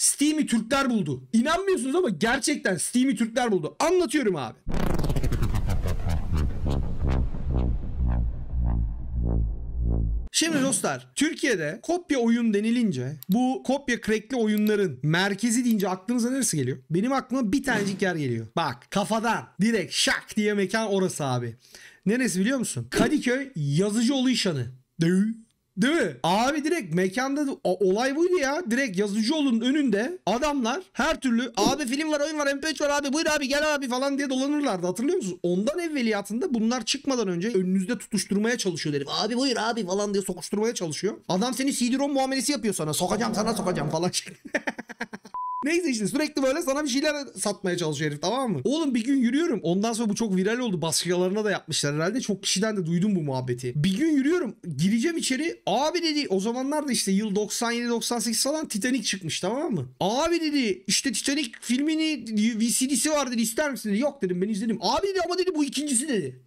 Steam'i Türkler buldu. İnanmıyorsunuz ama gerçekten Steam'i Türkler buldu. Anlatıyorum abi. Şimdi dostlar Türkiye'de kopya oyun denilince bu kopya crackli oyunların merkezi deyince aklınıza neresi geliyor? Benim aklıma bir tanecik yer geliyor. Bak kafadan direkt şak diye mekan orası abi. Neresi biliyor musun? Kadıköy Yazıcı Yazıcıoğlu İşhanı. Değil mi? Abi direkt mekanda olay buydu ya. Direkt yazıcı olun önünde adamlar her türlü abi film var oyun var MP3 var abi buyur abi gel abi falan diye dolanırlardı hatırlıyor musunuz? Ondan evveliyatında bunlar çıkmadan önce önünüzde tutuşturmaya çalışıyor herif. Abi buyur abi falan diye sokuşturmaya çalışıyor. Adam seni CD-ROM muamelesi yapıyor sana. Sokacağım sana sokacağım falan. Neyse işte sürekli böyle sana bir şeyler satmaya çalışıyor herif tamam mı? Oğlum bir gün yürüyorum. Ondan sonra bu çok viral oldu. Baskılarına da yapmışlar herhalde. Çok kişiden de duydum bu muhabbeti. Bir gün yürüyorum. Gireceğim içeri. Abi dedi o zamanlar da işte yıl 97-98 falan Titanic çıkmış tamam mı? Abi dedi işte Titanic filmini VCD'si var dedi ister misin dedi. Yok dedim ben izledim. Abi dedi ama dedi bu ikincisi dedi.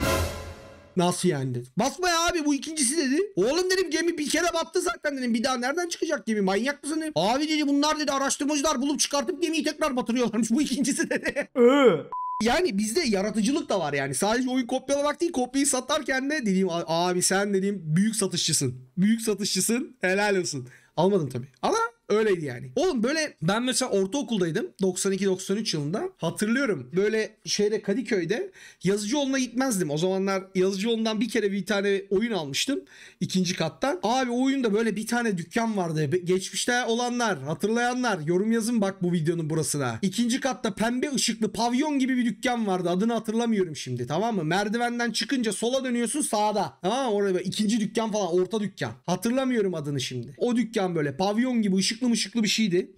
Nasıl yani dedi. Basma ya abi bu ikincisi dedi. Oğlum dedim gemi bir kere battı zaten dedim. Bir daha nereden çıkacak gemi manyak mısın dedim. Abi dedi bunlar dedi araştırmacılar bulup çıkartıp gemiyi tekrar batırıyorlarmış. Bu ikincisi dedi. Yani bizde yaratıcılık da var yani. Sadece oyun kopyalamak değil kopyayı satarken de dediğim abi sen dediğim büyük satışçısın. Büyük satışçısın helal olsun. Almadım tabii ama Öyleydi yani. Oğlum böyle ben mesela ortaokuldaydım 92-93 yılında. Hatırlıyorum böyle şeyde Kadıköy'de yazıcı Yazıcıoğlu'na gitmezdim. O zamanlar yazıcı Yazıcıoğlu'ndan bir kere bir tane oyun almıştım ikinci kattan. Abi o oyunda böyle bir tane dükkan vardı. Geçmişte olanlar, hatırlayanlar yorum yazın bak bu videonun burasına. İkinci katta pembe ışıklı pavyon gibi bir dükkan vardı. Adını hatırlamıyorum şimdi tamam mı? Merdivenden çıkınca sola dönüyorsun sağda. Tamam mı? Orada böyle ikinci dükkan falan orta dükkan. Hatırlamıyorum adını şimdi. O dükkan böyle pavyon gibi ışık ışıklı mışıklı bir şeydi.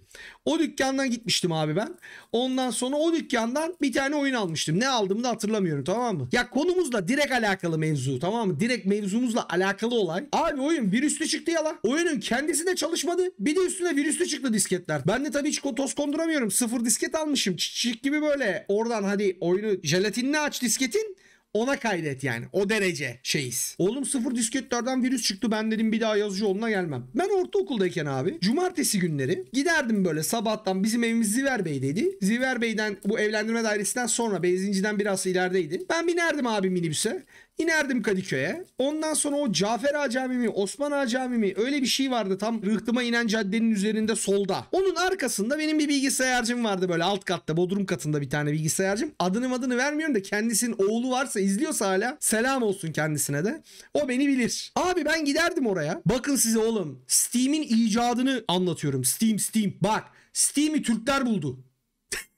O dükkandan gitmiştim abi ben. Ondan sonra o dükkandan bir tane oyun almıştım. Ne aldığımı da hatırlamıyorum tamam mı? Ya konumuzla direkt alakalı mevzu tamam mı? Direkt mevzumuzla alakalı olay. Abi oyun virüslü çıktı ya la. Oyunun kendisi de çalışmadı. Bir de üstüne virüslü çıktı disketler. Ben de tabii hiç toz konduramıyorum. Sıfır disket almışım. Çiçek gibi böyle oradan hadi oyunu jelatinle aç disketin. Ona kaydet yani. O derece şeyiz. Oğlum sıfır disketlerden virüs çıktı. Ben dedim bir daha yazıcı yoluna gelmem. Ben ortaokuldayken abi cumartesi günleri giderdim böyle sabahtan bizim evimiz Ziver Bey dedi Ziver Bey'den bu evlendirme dairesinden sonra benzinciden biraz ilerideydi. Ben binerdim abi minibüse. İnerdim Kadıköy'e. Ondan sonra o Cafer Ağa Camii mi, Osman Ağa Camii mi öyle bir şey vardı. Tam rıhtıma inen caddenin üzerinde solda. Onun arkasında benim bir bilgisayarcım vardı böyle alt katta bodrum katında bir tane bilgisayarcım. Adını adını vermiyorum da kendisinin oğlu varsa izliyorsa hala selam olsun kendisine de. O beni bilir. Abi ben giderdim oraya. Bakın size oğlum Steam'in icadını anlatıyorum. Steam Steam bak Steam'i Türkler buldu.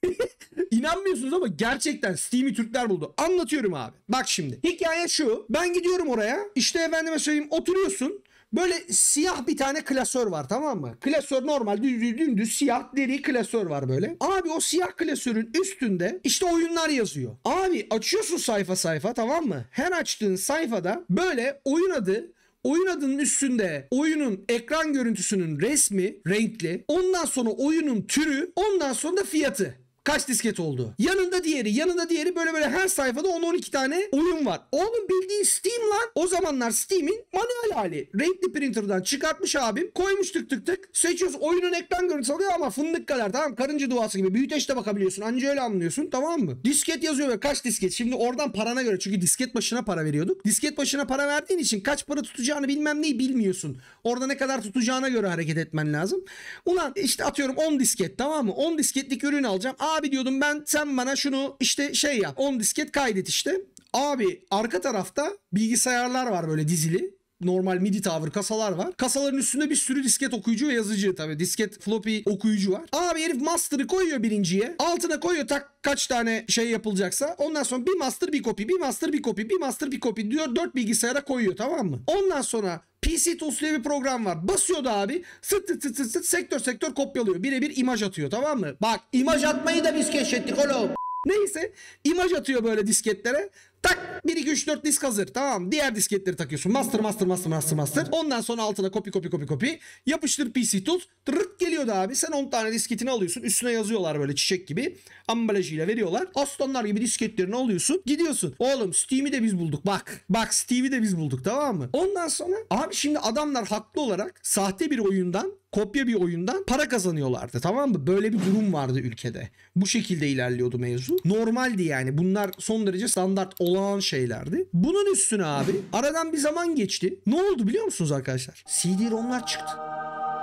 İnanmıyorsunuz ama gerçekten Steam'i Türkler buldu. Anlatıyorum abi. Bak şimdi. Hikaye şu. Ben gidiyorum oraya. İşte efendime söyleyeyim oturuyorsun. Böyle siyah bir tane klasör var tamam mı? Klasör normal düz düz düz, düz siyah deri klasör var böyle. Abi o siyah klasörün üstünde işte oyunlar yazıyor. Abi açıyorsun sayfa sayfa tamam mı? Her açtığın sayfada böyle oyun adı Oyun adının üstünde oyunun ekran görüntüsünün resmi renkli. Ondan sonra oyunun türü. Ondan sonra da fiyatı. Kaç disket oldu? Yanına yanında diğeri yanında diğeri böyle böyle her sayfada 10-12 tane oyun var. Oğlum bildiğin Steam lan. O zamanlar Steam'in manuel hali. Renkli printer'dan çıkartmış abim. Koymuş tık tık tık. Seçiyoruz oyunun ekran görüntüsü alıyor ama fındık kadar tamam karınca duası gibi. Büyüteçte bakabiliyorsun. Anca öyle anlıyorsun tamam mı? Disket yazıyor böyle kaç disket. Şimdi oradan parana göre çünkü disket başına para veriyorduk. Disket başına para verdiğin için kaç para tutacağını bilmem neyi bilmiyorsun. Orada ne kadar tutacağına göre hareket etmen lazım. Ulan işte atıyorum 10 disket tamam mı? 10 disketlik ürün alacağım. Abi diyordum ben sen bana şu şunu işte şey yap. 10 disket kaydet işte. Abi arka tarafta bilgisayarlar var böyle dizili normal midi tavır kasalar var. Kasaların üstünde bir sürü disket okuyucu ve yazıcı tabi. Disket floppy okuyucu var. Abi herif master'ı koyuyor birinciye. Altına koyuyor tak kaç tane şey yapılacaksa. Ondan sonra bir master bir copy, bir master bir copy, bir master bir copy diyor. Dört bilgisayara koyuyor tamam mı? Ondan sonra PC Tools diye bir program var. Basıyordu abi. Sıt sıt sıt sıt, sıt sektör sektör kopyalıyor. Birebir imaj atıyor tamam mı? Bak imaj atmayı da biz keşfettik oğlum. Neyse imaj atıyor böyle disketlere. Tak 1 2 3 4 disk hazır. Tamam. Diğer disketleri takıyorsun. Master master master master master. Ondan sonra altına kopya kopya kopya kopya. Yapıştır PC tool, Tırırt geliyordu abi. Sen 10 tane disketini alıyorsun. Üstüne yazıyorlar böyle çiçek gibi. Ambalajıyla veriyorlar. Aslanlar gibi disketlerini alıyorsun. Gidiyorsun. Oğlum Steam'i de biz bulduk. Bak. Bak Steam'i de biz bulduk tamam mı? Ondan sonra abi şimdi adamlar haklı olarak sahte bir oyundan kopya bir oyundan para kazanıyorlardı tamam mı? Böyle bir durum vardı ülkede. Bu şekilde ilerliyordu mevzu. Normaldi yani bunlar son derece standart olağan şeylerdi. Bunun üstüne abi aradan bir zaman geçti. Ne oldu biliyor musunuz arkadaşlar? CD-ROM'lar çıktı.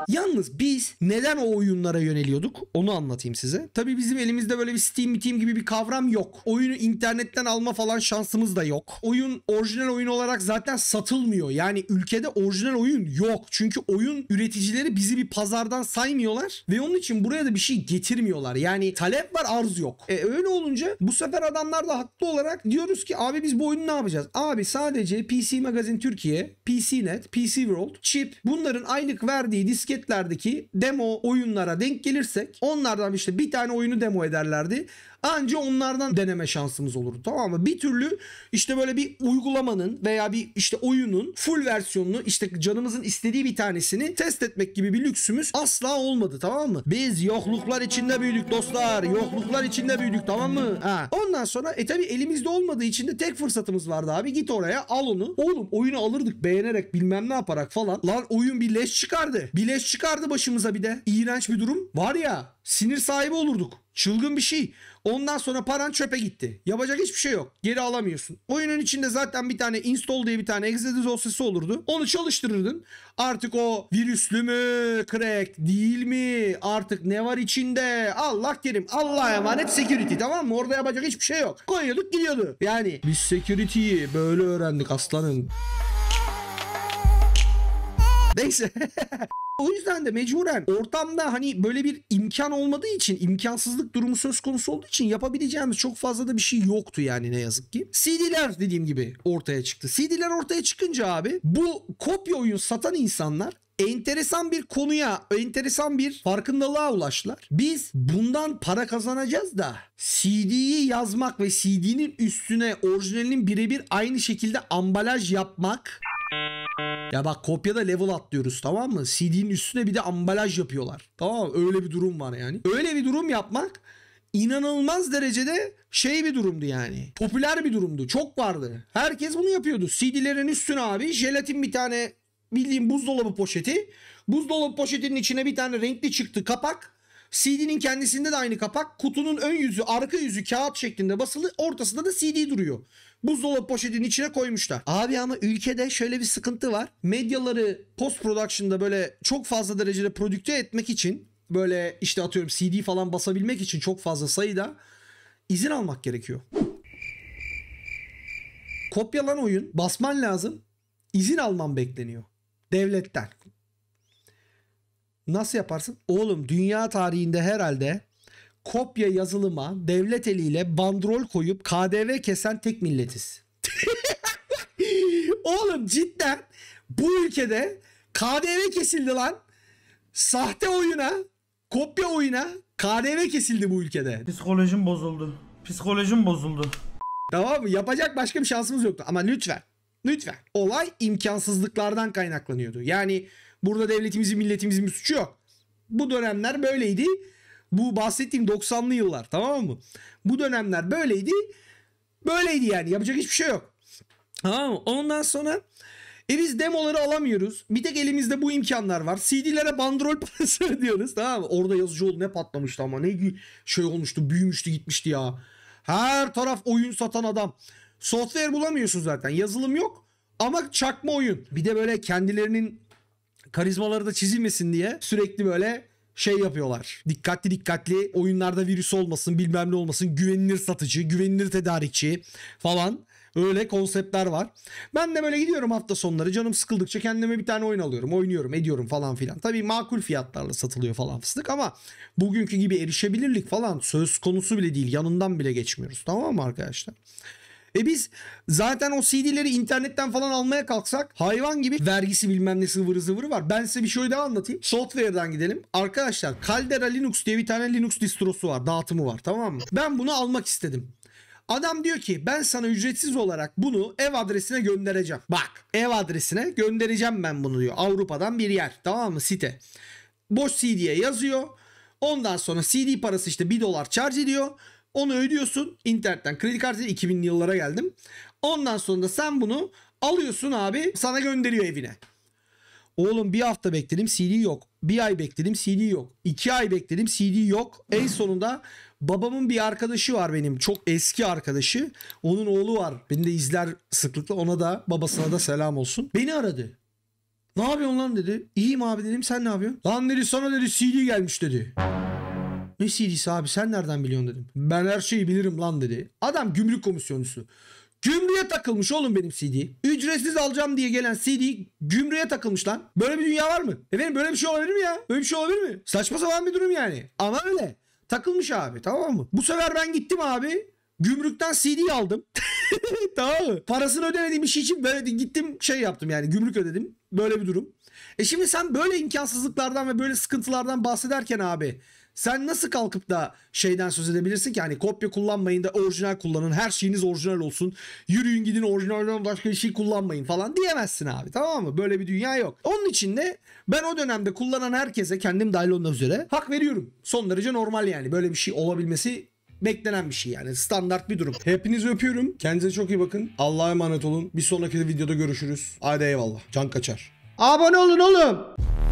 Yalnız biz neden o oyunlara yöneliyorduk onu anlatayım size. Tabi bizim elimizde böyle bir Steam Team gibi bir kavram yok. Oyunu internetten alma falan şansımız da yok. Oyun orijinal oyun olarak zaten satılmıyor. Yani ülkede orijinal oyun yok. Çünkü oyun üreticileri bizi bir pazardan saymıyorlar ve onun için buraya da bir şey getirmiyorlar. Yani talep var arz yok. E öyle olunca bu sefer adamlar da haklı olarak diyoruz ki abi biz bu oyunu ne yapacağız? Abi sadece PC Magazine Türkiye, PC Net, PC World, Chip bunların aylık verdiği disket şirketlerdeki demo oyunlara denk gelirsek onlardan işte bir tane oyunu demo ederlerdi. Anca onlardan deneme şansımız olurdu tamam mı? Bir türlü işte böyle bir uygulamanın veya bir işte oyunun full versiyonunu işte canımızın istediği bir tanesini test etmek gibi bir lüksümüz asla olmadı tamam mı? Biz yokluklar içinde büyüdük dostlar. Yokluklar içinde büyüdük tamam mı? Ha. Ama Ondan sonra e tabi elimizde olmadığı için de tek fırsatımız vardı abi. Git oraya al onu. Oğlum oyunu alırdık beğenerek bilmem ne yaparak falan. Lan oyun bir leş çıkardı. Bir leş çıkardı başımıza bir de. İğrenç bir durum. Var ya Sinir sahibi olurduk. Çılgın bir şey. Ondan sonra paran çöpe gitti. Yapacak hiçbir şey yok. Geri alamıyorsun. Oyunun içinde zaten bir tane install diye bir tane exe dosyası olurdu. Onu çalıştırırdın. Artık o virüslü mü, crack değil mi? Artık ne var içinde? Allah kerim. Allah'a emanet security tamam mı? Orada yapacak hiçbir şey yok. Koyuyorduk gidiyordu. Yani biz security'yi böyle öğrendik aslanın. Neyse. O yüzden de mecburen ortamda hani böyle bir imkan olmadığı için imkansızlık durumu söz konusu olduğu için yapabileceğimiz çok fazla da bir şey yoktu yani ne yazık ki. CD'ler dediğim gibi ortaya çıktı. CD'ler ortaya çıkınca abi bu kopya oyun satan insanlar enteresan bir konuya, enteresan bir farkındalığa ulaştılar. Biz bundan para kazanacağız da CD'yi yazmak ve CD'nin üstüne orijinalinin birebir aynı şekilde ambalaj yapmak ya bak kopyada level atlıyoruz tamam mı? CD'nin üstüne bir de ambalaj yapıyorlar. Tamam mı? Öyle bir durum var yani. Öyle bir durum yapmak inanılmaz derecede şey bir durumdu yani. Popüler bir durumdu. Çok vardı. Herkes bunu yapıyordu. CD'lerin üstüne abi jelatin bir tane bildiğim buzdolabı poşeti. Buzdolabı poşetinin içine bir tane renkli çıktı kapak. CD'nin kendisinde de aynı kapak. Kutunun ön yüzü, arka yüzü kağıt şeklinde basılı. Ortasında da CD duruyor. Buzdolabı poşetinin içine koymuşlar. Abi ama ülkede şöyle bir sıkıntı var. Medyaları post production'da böyle çok fazla derecede prodükte etmek için böyle işte atıyorum CD falan basabilmek için çok fazla sayıda izin almak gerekiyor. Kopyalan oyun basman lazım. İzin alman bekleniyor devletten. Nasıl yaparsın? Oğlum dünya tarihinde herhalde kopya yazılıma devlet eliyle bandrol koyup KDV kesen tek milletiz. Oğlum cidden bu ülkede KDV kesildi lan. Sahte oyuna, kopya oyuna KDV kesildi bu ülkede. Psikolojim bozuldu. Psikolojim bozuldu. Tamam mı? Yapacak başka bir şansımız yoktu. Ama lütfen, lütfen. Olay imkansızlıklardan kaynaklanıyordu. Yani Burada devletimizin milletimizin bir suçu yok. Bu dönemler böyleydi. Bu bahsettiğim 90'lı yıllar tamam mı? Bu dönemler böyleydi. Böyleydi yani yapacak hiçbir şey yok. Tamam mı? Ondan sonra e biz demoları alamıyoruz. Bir tek elimizde bu imkanlar var. CD'lere bandrol parası ödüyoruz. Tamam mı? Orada yazıcı oldu ne patlamıştı ama ne şey olmuştu büyümüştü gitmişti ya. Her taraf oyun satan adam. Software bulamıyorsun zaten. Yazılım yok ama çakma oyun. Bir de böyle kendilerinin karizmaları da çizilmesin diye sürekli böyle şey yapıyorlar. Dikkatli dikkatli oyunlarda virüs olmasın bilmem ne olmasın güvenilir satıcı güvenilir tedarikçi falan öyle konseptler var. Ben de böyle gidiyorum hafta sonları canım sıkıldıkça kendime bir tane oyun alıyorum oynuyorum ediyorum falan filan. Tabii makul fiyatlarla satılıyor falan fıstık ama bugünkü gibi erişebilirlik falan söz konusu bile değil yanından bile geçmiyoruz tamam mı arkadaşlar? E biz zaten o CD'leri internetten falan almaya kalksak hayvan gibi vergisi bilmem ne sıvırı sıvırı var. Ben size bir şey daha anlatayım. Software'dan gidelim. Arkadaşlar Caldera Linux diye bir tane Linux distrosu var. Dağıtımı var tamam mı? Ben bunu almak istedim. Adam diyor ki ben sana ücretsiz olarak bunu ev adresine göndereceğim. Bak ev adresine göndereceğim ben bunu diyor. Avrupa'dan bir yer tamam mı site. Boş CD'ye yazıyor. Ondan sonra CD parası işte 1 dolar charge ediyor. Onu ödüyorsun internetten. Kredi kartıyla 2000'li yıllara geldim. Ondan sonra da sen bunu alıyorsun abi sana gönderiyor evine. Oğlum bir hafta bekledim CD yok. Bir ay bekledim CD yok. İki ay bekledim CD yok. En sonunda babamın bir arkadaşı var benim. Çok eski arkadaşı. Onun oğlu var. Beni de izler sıklıkla. Ona da babasına da selam olsun. Beni aradı. Ne yapıyorsun lan dedi. İyiyim abi dedim sen ne yapıyorsun? Lan dedi sana dedi CD gelmiş dedi. Ne CD'si abi sen nereden biliyorsun dedim. Ben her şeyi bilirim lan dedi. Adam gümrük komisyoncusu. Gümrüğe takılmış oğlum benim CD. Ücretsiz alacağım diye gelen CD gümrüğe takılmış lan. Böyle bir dünya var mı? Efendim böyle bir şey olabilir mi ya? Böyle bir şey olabilir mi? Saçma sapan bir durum yani. Ama öyle. Takılmış abi tamam mı? Bu sefer ben gittim abi. Gümrükten CD aldım. tamam mı? Parasını ödemediğim iş için böyle gittim şey yaptım yani gümrük ödedim. Böyle bir durum. E şimdi sen böyle imkansızlıklardan ve böyle sıkıntılardan bahsederken abi sen nasıl kalkıp da şeyden söz edebilirsin ki hani kopya kullanmayın da orijinal kullanın her şeyiniz orijinal olsun yürüyün gidin orijinalden başka bir şey kullanmayın falan diyemezsin abi tamam mı? Böyle bir dünya yok. Onun için de ben o dönemde kullanan herkese kendim dahil olmak üzere hak veriyorum. Son derece normal yani böyle bir şey olabilmesi beklenen bir şey yani standart bir durum. Hepinizi öpüyorum. Kendinize çok iyi bakın. Allah'a emanet olun. Bir sonraki videoda görüşürüz. Hadi eyvallah. Can kaçar. Abone olun oğlum.